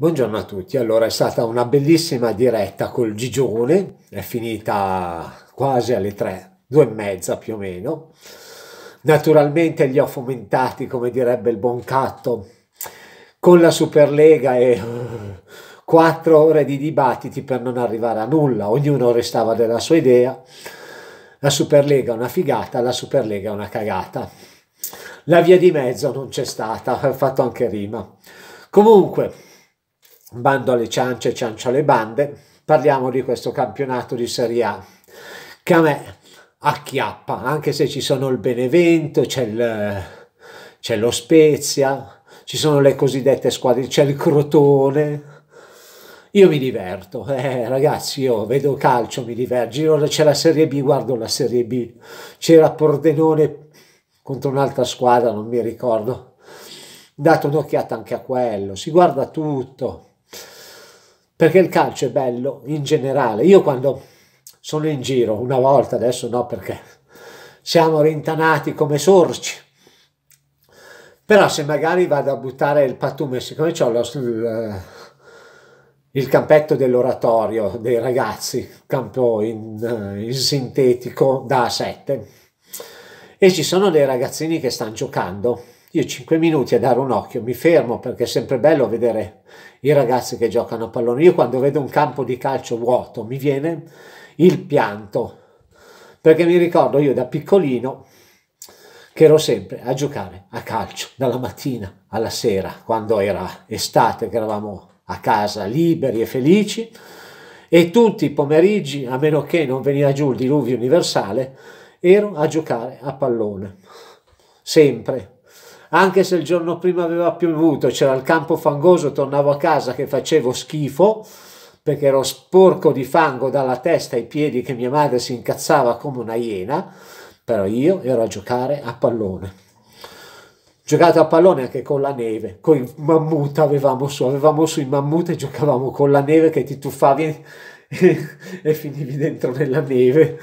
Buongiorno a tutti, allora è stata una bellissima diretta col Gigione, è finita quasi alle tre, due e mezza più o meno. Naturalmente li ho fomentati, come direbbe il buon catto, con la Superlega e quattro ore di dibattiti per non arrivare a nulla, ognuno restava della sua idea. La Superlega è una figata, la Superlega è una cagata. La via di mezzo non c'è stata, ho fatto anche rima. Comunque, bando alle ciance, ciancio alle bande, parliamo di questo campionato di Serie A, che a me acchiappa, anche se ci sono il Benevento, c'è, il, c'è lo Spezia, ci sono le cosiddette squadre, c'è il Crotone, io mi diverto, eh, ragazzi, io vedo calcio, mi diverto, Giro, c'è la Serie B, guardo la Serie B, c'era Pordenone contro un'altra squadra, non mi ricordo, date un'occhiata anche a quello, si guarda tutto, perché il calcio è bello in generale. Io quando sono in giro, una volta adesso no perché siamo rintanati come sorci, però se magari vado a buttare il pattume, siccome ho lo, il, eh, il, campetto dell'oratorio dei ragazzi, campo in, eh, in sintetico da 7, e ci sono dei ragazzini che stanno giocando, io 5 minuti a dare un occhio mi fermo perché è sempre bello vedere i ragazzi che giocano a pallone. Io quando vedo un campo di calcio vuoto mi viene il pianto, perché mi ricordo io da piccolino che ero sempre a giocare a calcio, dalla mattina alla sera, quando era estate, che eravamo a casa liberi e felici, e tutti i pomeriggi, a meno che non veniva giù il diluvio universale, ero a giocare a pallone, sempre anche se il giorno prima aveva piovuto, c'era il campo fangoso, tornavo a casa che facevo schifo perché ero sporco di fango dalla testa ai piedi che mia madre si incazzava come una iena, però io ero a giocare a pallone. Giocato a pallone anche con la neve, con i mammut avevamo su, avevamo su i mammut e giocavamo con la neve che ti tuffavi e, e finivi dentro nella neve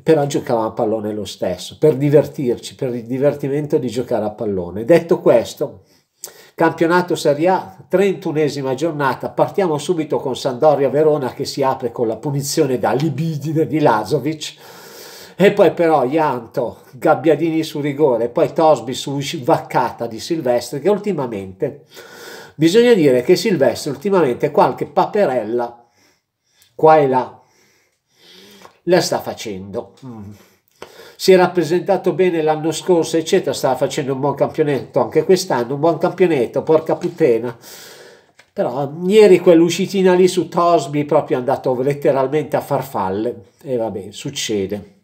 però giocavamo a pallone lo stesso, per divertirci, per il divertimento di giocare a pallone. Detto questo, campionato Serie A, 31esima giornata, partiamo subito con Sandoria Verona che si apre con la punizione da libidine di Lazovic, e poi però Ianto, Gabbiadini su rigore, poi Tosby su vaccata di Silvestri che ultimamente, bisogna dire che Silvestri ultimamente qualche paperella qua e là la sta facendo. Mm. Si è rappresentato bene l'anno scorso, eccetera, stava facendo un buon campionetto anche quest'anno, un buon campionetto, porca puttana. Però ieri quell'uscitina lì su Tosby proprio è andato letteralmente a farfalle e vabbè, succede.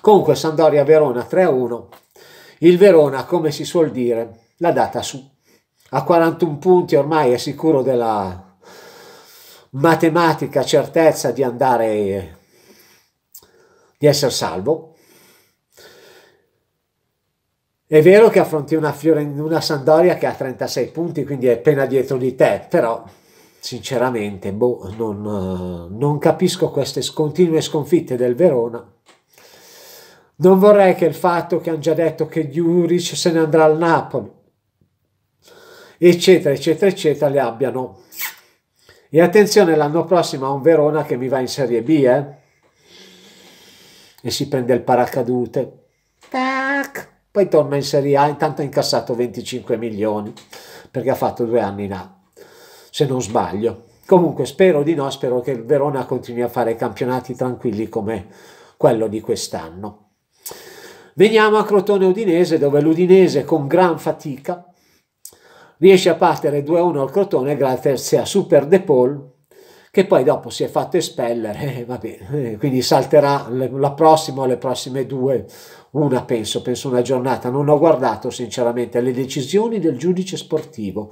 Comunque Sandoria Verona 3-1. Il Verona, come si suol dire, l'ha data su. A 41 punti ormai è sicuro della matematica certezza di andare di essere salvo. È vero che affronti una, una Sandoria che ha 36 punti, quindi è appena dietro di te, però sinceramente boh, non, non capisco queste continue sconfitte del Verona. Non vorrei che il fatto che hanno già detto che Juric se ne andrà al Napoli, eccetera, eccetera, eccetera, le abbiano. E attenzione, l'anno prossimo a un Verona che mi va in Serie B, eh? e si prende il paracadute. Tac! Poi torna in Serie A, intanto ha incassato 25 milioni perché ha fatto due anni in A, se non sbaglio. Comunque spero di no, spero che il Verona continui a fare campionati tranquilli come quello di quest'anno. Veniamo a Crotone Udinese dove l'Udinese con gran fatica riesce a battere 2-1 al Crotone grazie a Super De Paul che poi dopo si è fatto espellere, eh, vabbè, eh, quindi salterà le, la prossima o le prossime due, una penso, penso una giornata, non ho guardato sinceramente le decisioni del giudice sportivo.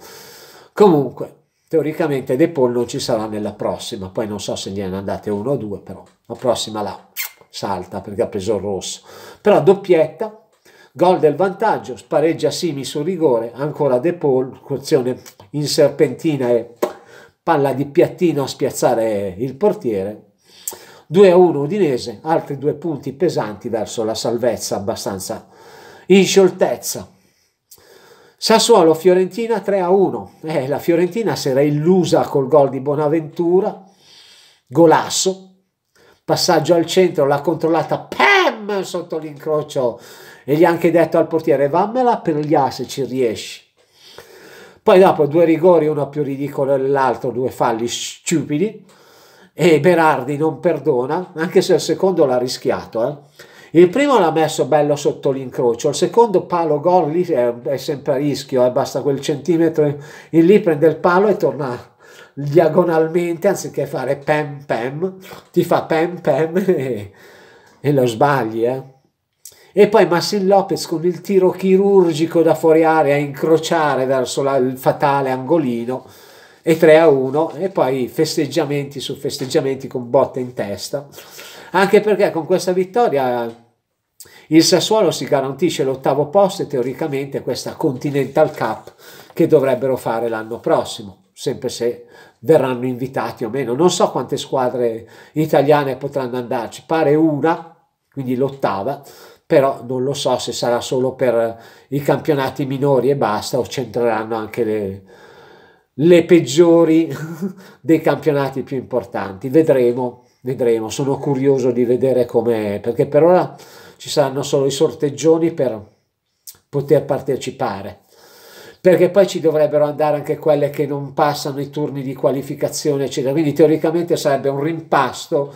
Comunque, teoricamente De Paul non ci sarà nella prossima, poi non so se gliene andate uno o due, però la prossima là salta perché ha preso il rosso. Però doppietta, gol del vantaggio, spareggia Simi su rigore, ancora De Paul, azione in serpentina e palla di piattino a spiazzare il portiere. 2 a 1 Udinese, altri due punti pesanti verso la salvezza abbastanza in scioltezza. Sassuolo Fiorentina 3 a 1. Eh, la Fiorentina si era illusa col gol di Bonaventura, golasso, passaggio al centro, l'ha controllata PAM sotto l'incrocio e gli ha anche detto al portiere vammela per gli A se ci riesci. Poi dopo due rigori, uno più ridicolo dell'altro, due falli stupidi. E Berardi non perdona, anche se il secondo l'ha rischiato. Eh. Il primo l'ha messo bello sotto l'incrocio, il secondo palo gol lì è, è sempre a rischio, eh. basta quel centimetro in, in lì, prende il palo e torna diagonalmente, anziché fare pem pem, ti fa pem pem e, e lo sbagli. Eh. E poi Massin Lopez con il tiro chirurgico da fuori area a incrociare verso la, il fatale angolino e 3 a 1 e poi festeggiamenti su festeggiamenti con botte in testa. Anche perché con questa vittoria il Sassuolo si garantisce l'ottavo posto e teoricamente questa Continental Cup che dovrebbero fare l'anno prossimo, sempre se verranno invitati o meno. Non so quante squadre italiane potranno andarci, pare una, quindi l'ottava, però non lo so se sarà solo per i campionati minori e basta o c'entreranno anche le, le peggiori dei campionati più importanti. Vedremo, vedremo, sono curioso di vedere come perché per ora ci saranno solo i sorteggioni per poter partecipare perché poi ci dovrebbero andare anche quelle che non passano i turni di qualificazione, eccetera. Quindi teoricamente sarebbe un rimpasto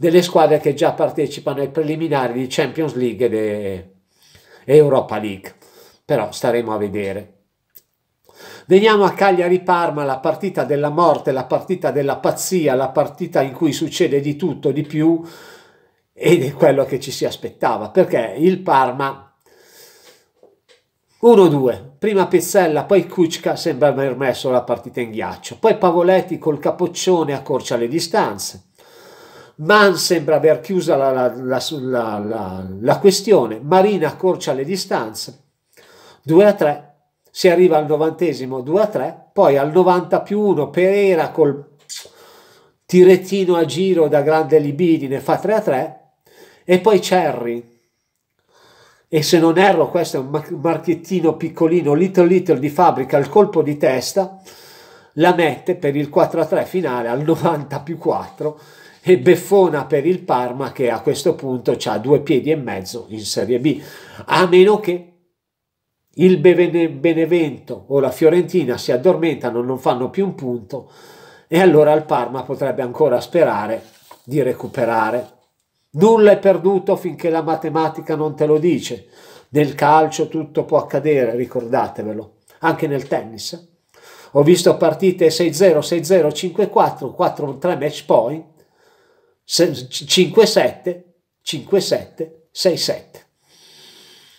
delle squadre che già partecipano ai preliminari di Champions League e Europa League. Però staremo a vedere. Veniamo a Cagliari-Parma, la partita della morte, la partita della pazzia, la partita in cui succede di tutto, di più, ed è quello che ci si aspettava, perché il Parma 1-2, prima Pezzella, poi Kuczka sembra aver messo la partita in ghiaccio, poi Pavoletti col capoccione accorcia le distanze, Mann sembra aver chiuso la, la, la, la questione, Marina accorcia le distanze, 2 a 3, si arriva al novantesimo 2 a 3, poi al 90 più 1 Pereira col tirettino a giro da grande libidine fa 3 a 3 e poi Cherry e se non erro questo è un marchettino piccolino little little di fabbrica il colpo di testa la mette per il 4 a 3 finale al 90 più 4 e Beffona per il Parma che a questo punto ha due piedi e mezzo in Serie B, a meno che il Benevento o la Fiorentina si addormentano, non fanno più un punto e allora il Parma potrebbe ancora sperare di recuperare. Nulla è perduto finché la matematica non te lo dice. Nel calcio tutto può accadere, ricordatevelo, anche nel tennis. Ho visto partite 6-0, 6-0, 5-4, 4-3 match point 5-7, 5-7, 6-7.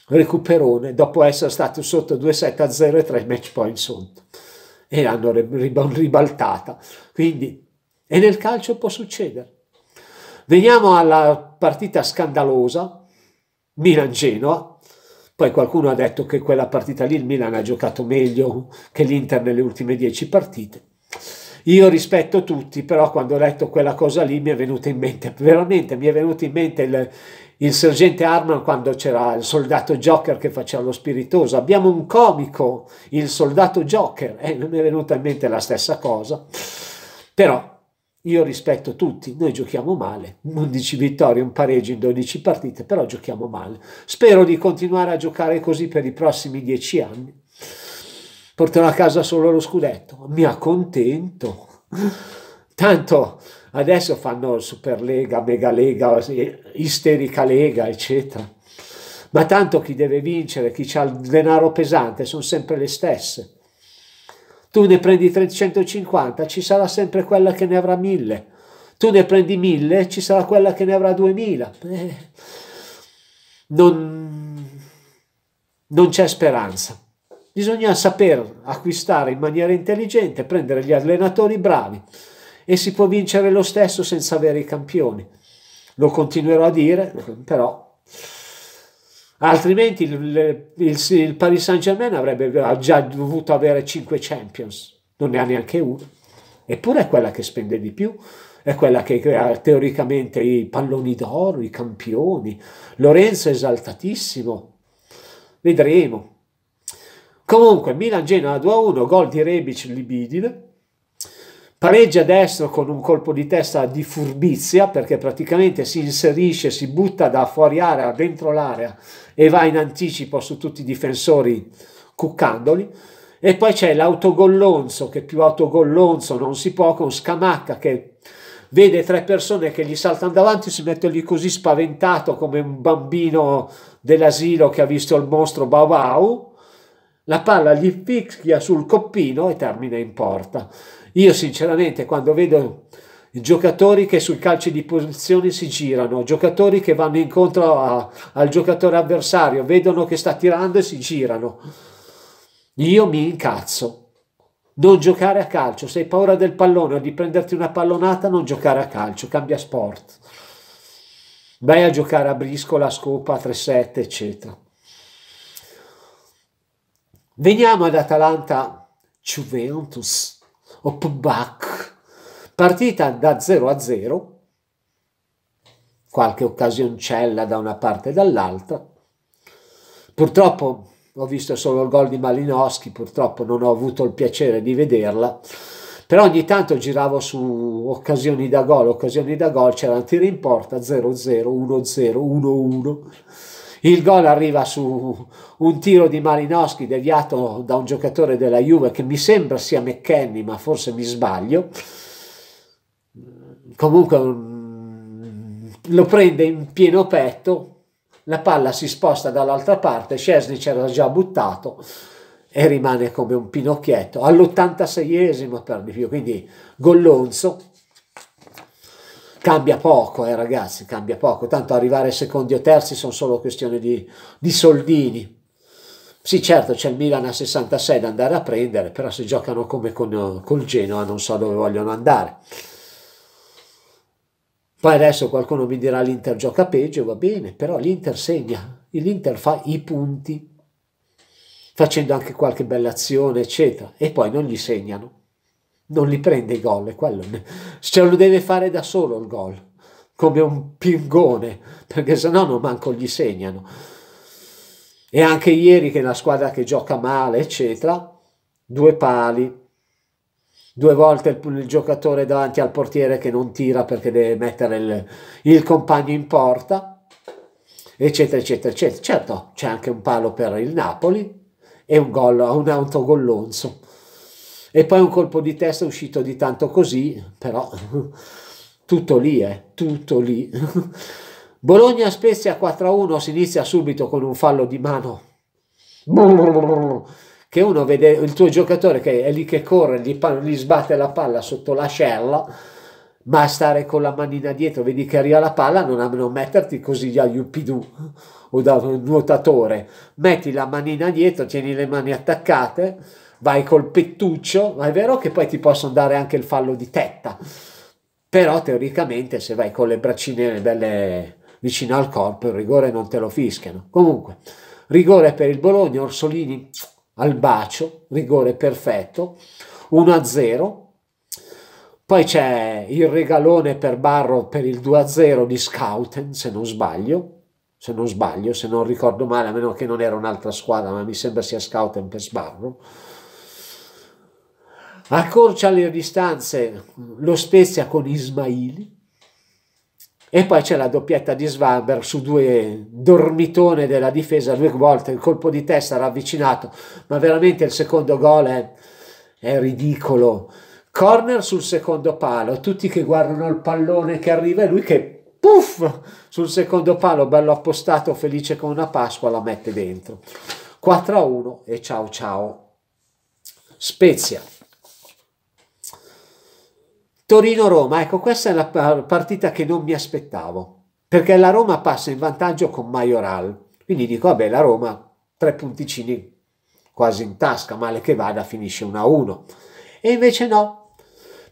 Recuperone dopo essere stato sotto 2-7 a 0 e 3 match point sotto. E l'hanno ribaltata. Quindi, e nel calcio può succedere. Veniamo alla partita scandalosa, Milan-Genoa. Poi qualcuno ha detto che quella partita lì il Milan ha giocato meglio che l'Inter nelle ultime 10 partite. Io rispetto tutti, però quando ho letto quella cosa lì mi è venuta in mente, veramente mi è venuto in mente il, il sergente Arman quando c'era il soldato Joker che faceva lo spiritoso. Abbiamo un comico, il soldato Joker, e eh, mi è venuta in mente la stessa cosa. Però io rispetto tutti, noi giochiamo male, 11 vittorie, un pareggio in 12 partite, però giochiamo male. Spero di continuare a giocare così per i prossimi 10 anni porterò a casa solo lo scudetto, mi accontento. Tanto adesso fanno Super Lega, Mega Lega, Isterica Lega, eccetera. Ma tanto chi deve vincere, chi ha il denaro pesante, sono sempre le stesse. Tu ne prendi 350, ci sarà sempre quella che ne avrà 1000. Tu ne prendi 1000, ci sarà quella che ne avrà 2000. Eh, non, non c'è speranza bisogna saper acquistare in maniera intelligente, prendere gli allenatori bravi e si può vincere lo stesso senza avere i campioni. Lo continuerò a dire, però altrimenti il, il, il Paris Saint Germain avrebbe già dovuto avere 5 Champions, non ne ha neanche uno, eppure è quella che spende di più è quella che crea teoricamente i palloni d'oro, i campioni. Lorenzo è esaltatissimo. Vedremo. Comunque, Milan-Genoa 2-1, gol di Rebic Libidine, pareggia destro con un colpo di testa di furbizia, perché praticamente si inserisce, si butta da fuori area dentro l'area e va in anticipo su tutti i difensori cuccandoli. E poi c'è l'autogollonzo, che più autogollonzo non si può, con Scamacca che vede tre persone che gli saltano davanti, si mette lì così spaventato come un bambino dell'asilo che ha visto il mostro Bau Bau, la palla gli fischia sul coppino e termina in porta. Io sinceramente quando vedo giocatori che sui calci di posizione si girano, giocatori che vanno incontro a, al giocatore avversario, vedono che sta tirando e si girano. Io mi incazzo. Non giocare a calcio, se hai paura del pallone o di prenderti una pallonata, non giocare a calcio, cambia sport. Vai a giocare a briscola, a scopa, a 3-7, eccetera. Veniamo ad Atalanta Juventus o Pubac, partita da 0 a 0, qualche occasioncella da una parte e dall'altra. Purtroppo ho visto solo il gol di Malinowski, purtroppo non ho avuto il piacere di vederla, però ogni tanto giravo su occasioni da gol, occasioni da gol, c'erano tiri in porta 0-0, 1-0, 1-1. Il gol arriva su un tiro di Malinowski deviato da un giocatore della Juve che mi sembra sia McKenny, ma forse mi sbaglio. Comunque mm, lo prende in pieno petto, la palla si sposta dall'altra parte, Scesni c'era già buttato e rimane come un pinocchietto all'86esimo per di più, quindi Gollonzo cambia poco, eh, ragazzi, cambia poco. Tanto arrivare secondi o terzi sono solo questione di, di soldini. Sì, certo, c'è il Milan a 66 da andare a prendere, però se giocano come con, col Genoa non so dove vogliono andare. Poi adesso qualcuno mi dirà l'Inter gioca peggio, va bene, però l'Inter segna, l'Inter fa i punti, facendo anche qualche bella azione, eccetera, e poi non gli segnano non li prende i gol, quello. ce lo deve fare da solo il gol, come un pingone, perché sennò non manco gli segnano. E anche ieri che è una squadra che gioca male, eccetera, due pali, due volte il, il, giocatore davanti al portiere che non tira perché deve mettere il, il compagno in porta, eccetera, eccetera, eccetera. Certo, c'è anche un palo per il Napoli e un gol, un autogollonzo e poi un colpo di testa è uscito di tanto così, però tutto lì, eh, tutto lì. Bologna Spezia 4-1 si inizia subito con un fallo di mano. Che uno vede il tuo giocatore che è lì che corre, gli, gli sbatte la palla sotto l'ascella ma stare con la manina dietro, vedi che arriva la palla, non, non metterti così da upidù o da nuotatore, metti la manina dietro, tieni le mani attaccate, vai col pettuccio, ma è vero che poi ti possono dare anche il fallo di tetta, però teoricamente se vai con le braccine belle vicino al corpo il rigore non te lo fischiano. Comunque, rigore per il Bologna, Orsolini al bacio, rigore perfetto, 1-0, poi c'è il regalone per Barro per il 2-0 di Scouten, se non sbaglio, se non sbaglio, se non ricordo male, a meno che non era un'altra squadra, ma mi sembra sia Scouten per Sbarro. Accorcia le distanze lo Spezia con Ismaili e poi c'è la doppietta di Svanberg su due dormitone della difesa due volte, il colpo di testa ravvicinato, ma veramente il secondo gol è, è ridicolo corner sul secondo palo, tutti che guardano il pallone che arriva e lui che puff sul secondo palo, bello appostato, felice come una Pasqua, la mette dentro. 4 a 1 e ciao ciao. Spezia. Torino-Roma, ecco questa è la partita che non mi aspettavo, perché la Roma passa in vantaggio con Majoral, quindi dico vabbè la Roma tre punticini quasi in tasca, male che vada finisce 1 a 1. E invece no,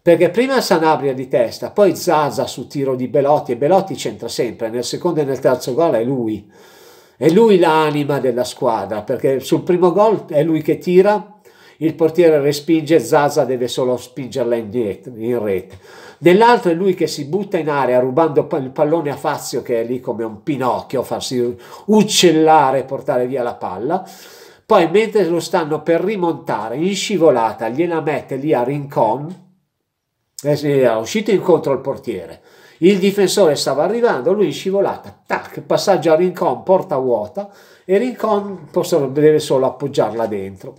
perché prima Sanabria di testa, poi Zaza su tiro di Belotti e Belotti c'entra sempre, nel secondo e nel terzo gol è lui, è lui l'anima della squadra, perché sul primo gol è lui che tira, il portiere respinge, Zaza deve solo spingerla in, rete. Nell'altro è lui che si butta in aria rubando il pallone a Fazio che è lì come un pinocchio, farsi uccellare e portare via la palla. Poi mentre lo stanno per rimontare, in scivolata gliela mette lì a Rincon, eh è uscito incontro al portiere. Il difensore stava arrivando, lui scivolata, tac, passaggio a Rincon, porta vuota e Rincon deve solo appoggiarla dentro.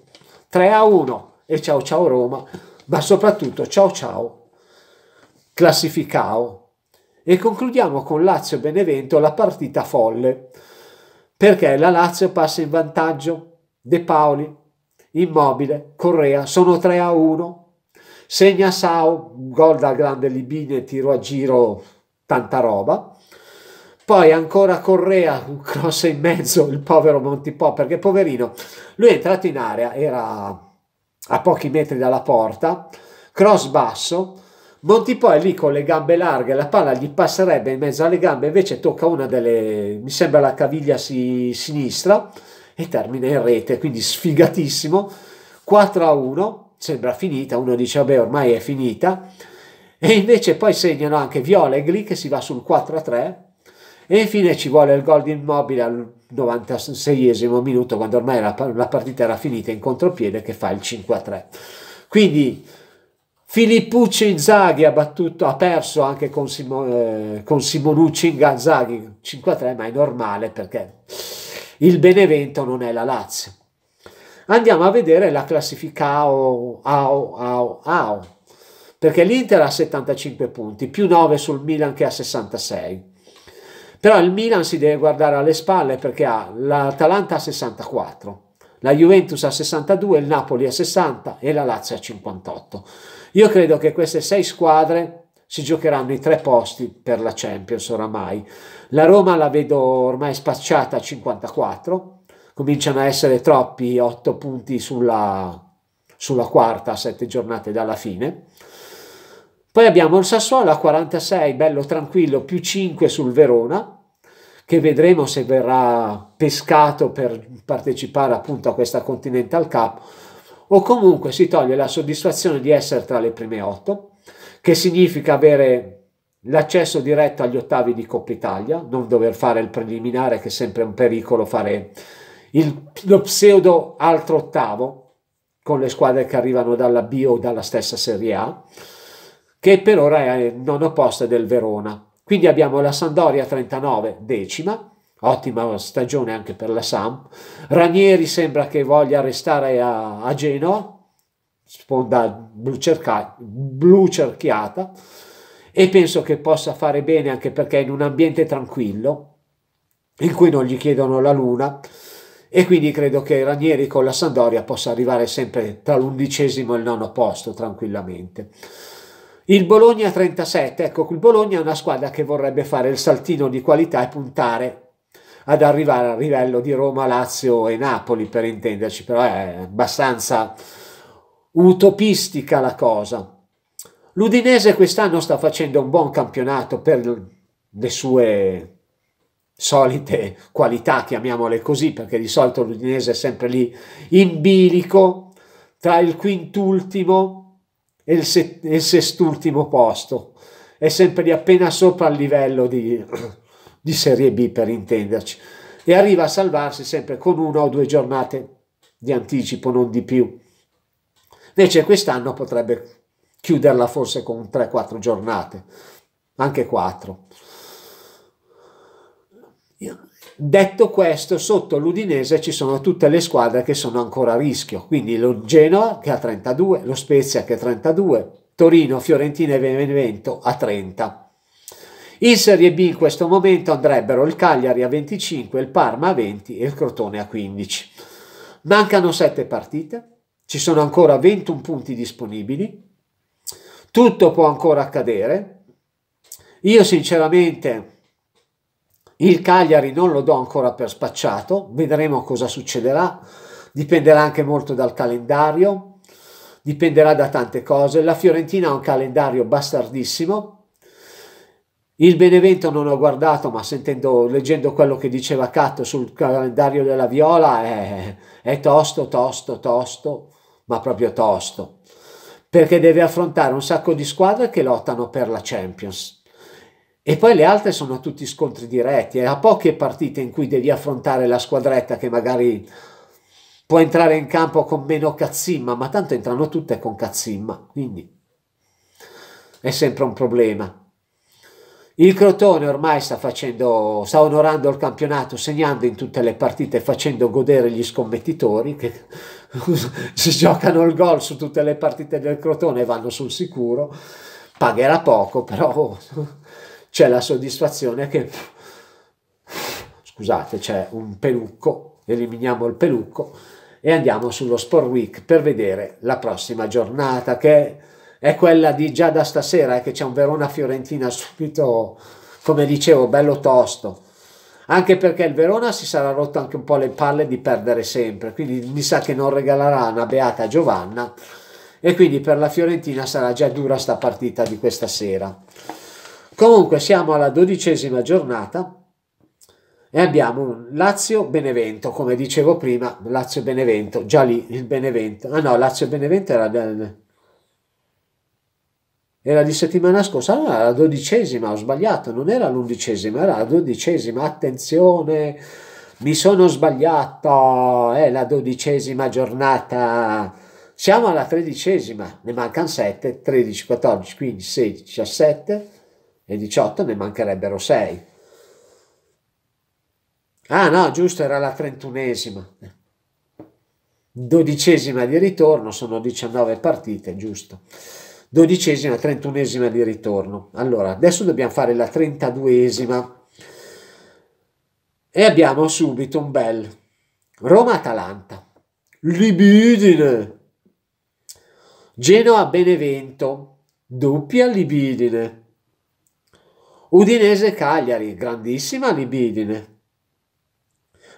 3 a 1 e ciao ciao Roma, ma soprattutto ciao ciao classificao. E concludiamo con Lazio Benevento la partita folle, perché la Lazio passa in vantaggio, De Paoli, Immobile, Correa, sono 3 a 1, segna Sao, gol da grande Libine, tiro a giro, tanta roba. Poi ancora Correa, un cross in mezzo, il povero Montipò, perché poverino, lui è entrato in area, era a pochi metri dalla porta, cross basso, Montipò è lì con le gambe larghe, la palla gli passerebbe in mezzo alle gambe, invece tocca una delle, mi sembra la caviglia si, sinistra e termina in rete, quindi sfigatissimo, 4 a 1 sembra finita, uno dice vabbè ormai è finita, e invece poi segnano anche Viola e Gli che si va sul 4-3 e infine ci vuole il gol di Immobile al 96esimo minuto quando ormai la, la partita era finita in contropiede che fa il 5-3. Quindi Filippucci Inzaghi ha, battuto, ha perso anche con, Simo, eh, con Simonucci Inzaghi 5-3 ma è normale perché il Benevento non è la Lazio andiamo a vedere la classifica AO, AO, AO, AO perché l'Inter ha 75 punti, più 9 sul Milan che ha 66. Però il Milan si deve guardare alle spalle perché ha l'Atalanta a 64, la Juventus a 62, il Napoli a 60 e la Lazio a 58. Io credo che queste sei squadre si giocheranno i tre posti per la Champions oramai. La Roma la vedo ormai spacciata a 54, cominciano a essere troppi 8 punti sulla, sulla quarta, 7 giornate dalla fine. Poi abbiamo il Sassuolo a 46, bello tranquillo, più 5 sul Verona, che vedremo se verrà pescato per partecipare appunto a questa Continental Cup, o comunque si toglie la soddisfazione di essere tra le prime 8, che significa avere l'accesso diretto agli ottavi di Coppa Italia, non dover fare il preliminare, che è sempre un pericolo fare il, lo pseudo altro ottavo con le squadre che arrivano dalla B o dalla stessa Serie A, che per ora è il non posto del Verona. Quindi abbiamo la Sandoria 39, decima, ottima stagione anche per la Sam. Ranieri sembra che voglia restare a, a Genoa, sponda blu, cerca, blu cerchiata, e penso che possa fare bene anche perché è in un ambiente tranquillo, in cui non gli chiedono la luna, e quindi credo che Ranieri con la Sandoria possa arrivare sempre tra l'undicesimo e il nono posto tranquillamente. Il Bologna 37, ecco, il Bologna è una squadra che vorrebbe fare il saltino di qualità e puntare ad arrivare al livello di Roma, Lazio e Napoli per intenderci, però è abbastanza utopistica la cosa. L'Udinese quest'anno sta facendo un buon campionato per le sue solite qualità, chiamiamole così, perché di solito l'Udinese è sempre lì in bilico tra il quintultimo e il, se- e il sestultimo posto, è sempre lì appena sopra il livello di, di Serie B per intenderci, e arriva a salvarsi sempre con una o due giornate di anticipo, non di più. Invece quest'anno potrebbe chiuderla forse con 3-4 giornate, anche 4. Detto questo, sotto l'Udinese ci sono tutte le squadre che sono ancora a rischio, quindi lo Genoa che ha 32, lo Spezia che ha 32, Torino, Fiorentina e Benevento a 30. In Serie B in questo momento andrebbero il Cagliari a 25, il Parma a 20 e il Crotone a 15. Mancano 7 partite, ci sono ancora 21 punti disponibili, tutto può ancora accadere. Io sinceramente il Cagliari non lo do ancora per spacciato, vedremo cosa succederà, dipenderà anche molto dal calendario, dipenderà da tante cose. La Fiorentina ha un calendario bastardissimo. Il Benevento non ho guardato, ma sentendo, leggendo quello che diceva Catto sul calendario della Viola, è, è tosto, tosto, tosto, ma proprio tosto. Perché deve affrontare un sacco di squadre che lottano per la Champions e poi le altre sono tutti scontri diretti, e a poche partite in cui devi affrontare la squadretta che magari può entrare in campo con meno cazzimma, ma tanto entrano tutte con cazzimma, quindi è sempre un problema. Il Crotone ormai sta facendo, sta onorando il campionato, segnando in tutte le partite, facendo godere gli scommettitori che si giocano il gol su tutte le partite del Crotone e vanno sul sicuro. Pagherà poco, però c'è la soddisfazione che, scusate, c'è un pelucco, eliminiamo il pelucco e andiamo sullo Sport Week per vedere la prossima giornata che è quella di già da stasera eh, che c'è un Verona Fiorentina subito, come dicevo, bello tosto. Anche perché il Verona si sarà rotto anche un po' le palle di perdere sempre, quindi mi sa che non regalerà una beata Giovanna e quindi per la Fiorentina sarà già dura sta partita di questa sera. Comunque siamo alla dodicesima giornata e abbiamo Lazio-Benevento, come dicevo prima, Lazio-Benevento, già lì il Benevento. Ah no, Lazio-Benevento era, era, di settimana scorsa, era la dodicesima, ho sbagliato, non era l'undicesima, era la dodicesima, attenzione, mi sono sbagliato, è la dodicesima giornata. Siamo alla tredicesima, ne mancano 7, 13, 14, 15, 16, 17, e 18 ne mancherebbero 6. Ah no, giusto, era la trentunesima. Dodicesima di ritorno, sono 19 partite, giusto. Dodicesima, trentunesima di ritorno. Allora, adesso dobbiamo fare la trentaduesima. E abbiamo subito un bel Roma-Atalanta. Libidine! Genoa-Benevento. Doppia libidine. Udinese Cagliari, grandissima libidine.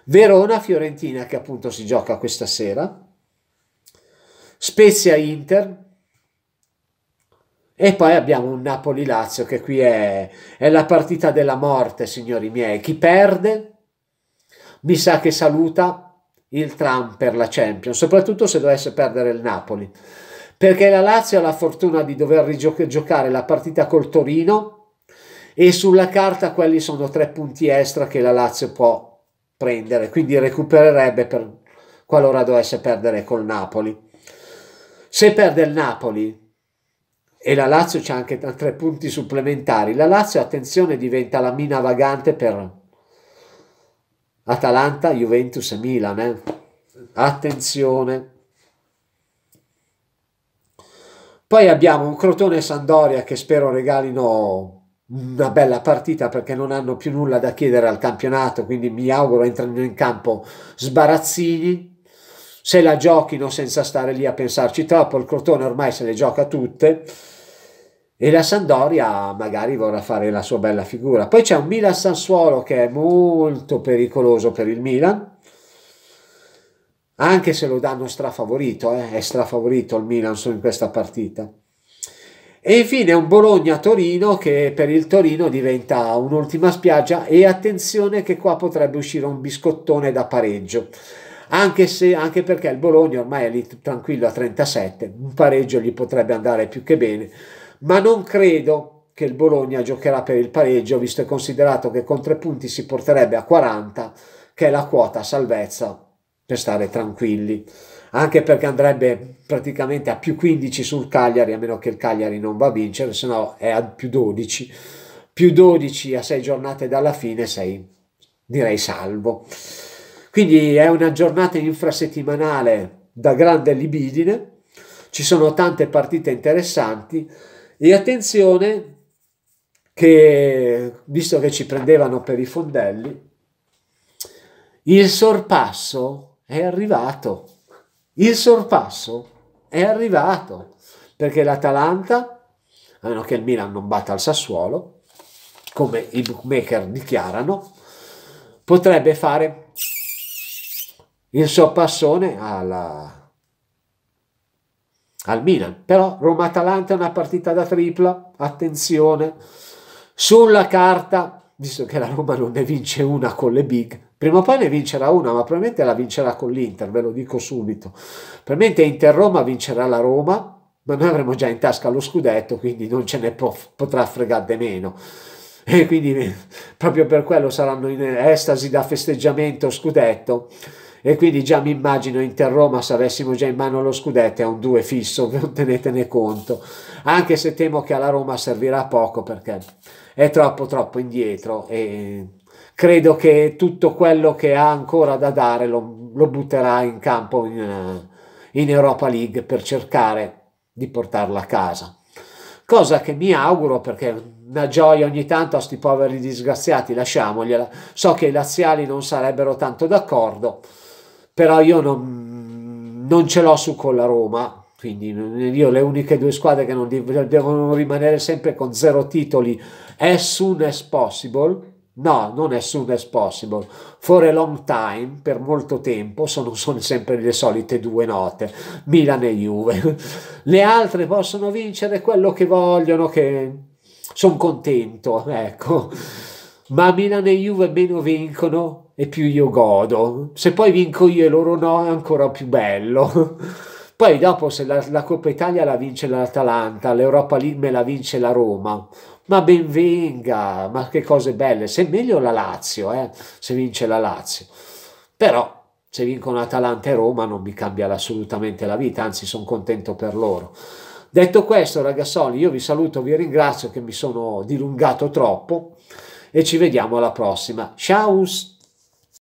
Verona Fiorentina che appunto si gioca questa sera. Spezia Inter. E poi abbiamo un Napoli Lazio che qui è, è la partita della morte, signori miei. Chi perde mi sa che saluta il tram per la Champions, soprattutto se dovesse perdere il Napoli. Perché la Lazio ha la fortuna di dover giocare la partita col Torino e sulla carta quelli sono tre punti extra che la Lazio può prendere, quindi recupererebbe per qualora dovesse perdere col Napoli. Se perde il Napoli e la Lazio c'è anche tre punti supplementari, la Lazio attenzione diventa la mina vagante per Atalanta, Juventus e Milan. Eh? Attenzione. Poi abbiamo un Crotone e Sandoria che spero regalino una bella partita perché non hanno più nulla da chiedere al campionato, quindi mi auguro entrino in campo sbarazzini, se la giochino senza stare lì a pensarci troppo, il Crotone ormai se le gioca tutte e la Sandoria magari vorrà fare la sua bella figura. Poi c'è un Milan Sansuolo che è molto pericoloso per il Milan, anche se lo danno strafavorito, eh? è strafavorito il Milan in questa partita. E infine un Bologna-Torino che per il Torino diventa un'ultima spiaggia e attenzione che qua potrebbe uscire un biscottone da pareggio. Anche, se, anche perché il Bologna ormai è lì tranquillo a 37, un pareggio gli potrebbe andare più che bene, ma non credo che il Bologna giocherà per il pareggio, visto e considerato che con tre punti si porterebbe a 40, che è la quota salvezza per stare tranquilli anche perché andrebbe praticamente a più 15 sul Cagliari, a meno che il Cagliari non va a vincere, se no è a più 12, più 12 a 6 giornate dalla fine sei, direi, salvo. Quindi è una giornata infrasettimanale da grande libidine, ci sono tante partite interessanti e attenzione che, visto che ci prendevano per i fondelli, il sorpasso è arrivato. Il sorpasso è arrivato perché l'Atalanta, a meno che il Milan non batta il Sassuolo, come i bookmaker dichiarano, potrebbe fare il sorpassone alla, al Milan. Però Roma-Atalanta è una partita da tripla, attenzione, sulla carta, visto che la Roma non ne vince una con le big, Prima o poi ne vincerà una, ma probabilmente la vincerà con l'Inter, ve lo dico subito. Probabilmente Inter-Roma vincerà la Roma, ma noi avremo già in tasca lo scudetto, quindi non ce ne potrà fregare di meno. E quindi proprio per quello saranno in estasi da festeggiamento scudetto. E quindi già mi immagino Inter-Roma se avessimo già in mano lo scudetto è un due fisso, tenetene conto. Anche se temo che alla Roma servirà poco perché è troppo troppo indietro e credo che tutto quello che ha ancora da dare lo, lo butterà in campo in, eh, in Europa League per cercare di portarla a casa. Cosa che mi auguro perché una gioia ogni tanto a sti poveri disgraziati, lasciamogliela. So che i laziali non sarebbero tanto d'accordo, però io non, non ce l'ho su con la Roma, quindi io le uniche due squadre che non devono rimanere sempre con zero titoli as soon as possible No, non è soon as possible. For a long time, per molto tempo, sono, sono sempre le solite due note, Milan e Juve. Le altre possono vincere quello che vogliono, che sono contento, ecco. Ma Milan e Juve meno vincono e più io godo. Se poi vinco io e loro no, è ancora più bello. Poi dopo se la, la Coppa Italia la vince l'Atalanta, l'Europa League me la vince la Roma, ma ben venga, ma che cose belle, se meglio la Lazio, eh, se vince la Lazio. Però se vincono Atalanta e Roma non mi cambia assolutamente la vita, anzi sono contento per loro. Detto questo ragazzoli, io vi saluto, vi ringrazio che mi sono dilungato troppo e ci vediamo alla prossima. Ciao!